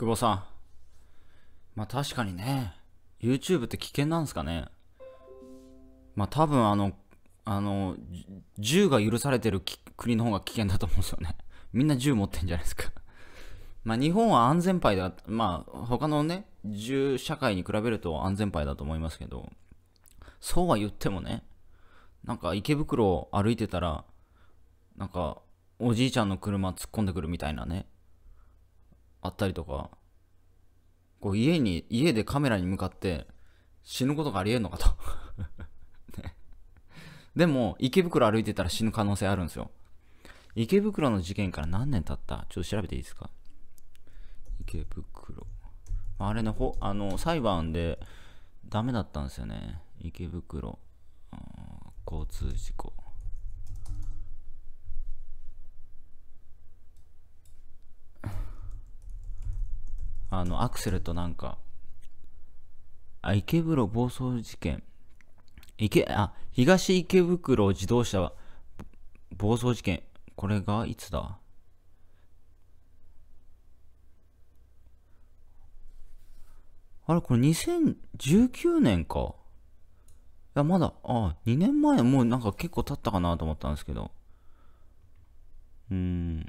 久保さん。まあ確かにね、YouTube って危険なんですかね。まあ多分あの、あの、銃が許されてる国の方が危険だと思うんですよね。みんな銃持ってんじゃないですか。まあ日本は安全牌だ、まあ他のね、銃社会に比べると安全牌だと思いますけど、そうは言ってもね、なんか池袋を歩いてたら、なんかおじいちゃんの車突っ込んでくるみたいなね、あったりとか、こう家に、家でカメラに向かって死ぬことがありえんのかと ね。でも、池袋歩いてたら死ぬ可能性あるんですよ。池袋の事件から何年経ったちょっと調べていいですか池袋。あれの、ほ、あの、裁判でダメだったんですよね。池袋。交通事故。あのアクセルとなんかあ池袋暴走事件池あ東池袋自動車暴走事件これがいつだあれこれ2019年かいや、まだ、あ、2年前、もうなんか結構経ったかなと思ったんですけど。うーん。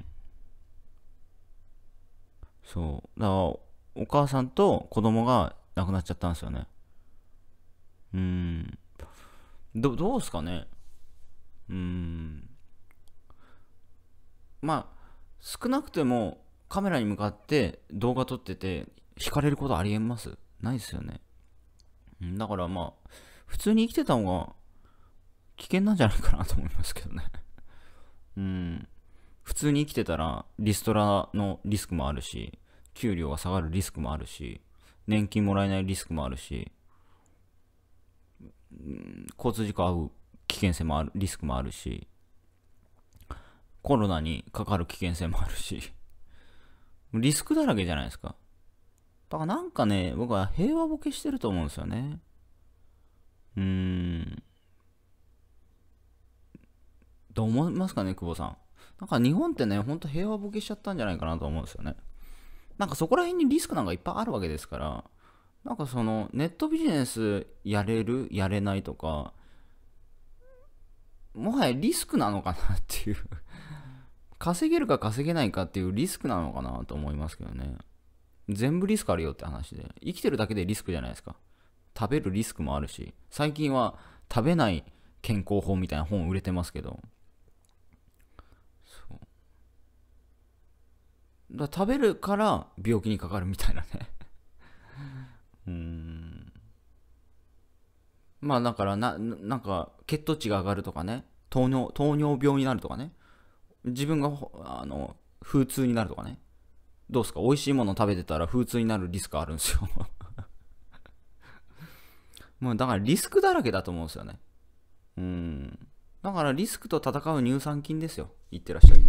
そう。だかお母さんと子供が亡くなっちゃったんですよね。うん。ど、どうすかね。うん。まあ、少なくてもカメラに向かって動画撮ってて、惹かれることありえますないですよね。だからまあ、普通に生きてた方が危険なんじゃないかなと思いますけどねうん。普通に生きてたらリストラのリスクもあるし、給料が下がるリスクもあるし、年金もらえないリスクもあるし、交通事故合う危険性もある、リスクもあるし、コロナにかかる危険性もあるし、リスクだらけじゃないですか。だからなんかね、僕は平和ボケしてると思うんですよね。うーん。どう思いますかね、久保さん。なんか日本ってね、ほんと平和ボケしちゃったんじゃないかなと思うんですよね。なんかそこら辺にリスクなんかいっぱいあるわけですから、なんかそのネットビジネスやれる、やれないとか、もはやリスクなのかなっていう稼げるか稼げないかっていうリスクなのかなと思いますけどね。全部リスクあるよって話で。生きてるだけでリスクじゃないですか。食べるリスクもあるし、最近は食べない健康法みたいな本売れてますけど、だ食べるから病気にかかるみたいなねうんまあだからななんか血糖値が上がるとかね糖尿糖尿病になるとかね自分があの風痛になるとかねどうすか美味しいもの食べてたら風痛になるリスクあるんですよ もうだからリスクだらけだと思うんですよねうんだからリスクと戦う乳酸菌ですよいってらっしゃい